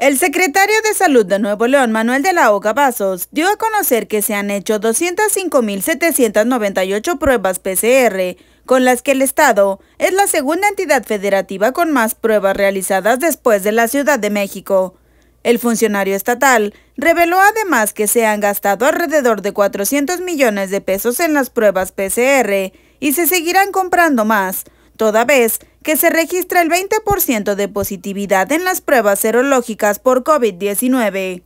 El secretario de Salud de Nuevo León, Manuel de la Oca Pasos, dio a conocer que se han hecho 205.798 pruebas PCR, con las que el Estado es la segunda entidad federativa con más pruebas realizadas después de la Ciudad de México. El funcionario estatal reveló además que se han gastado alrededor de 400 millones de pesos en las pruebas PCR y se seguirán comprando más, toda vez que se registra el 20% de positividad en las pruebas serológicas por COVID-19.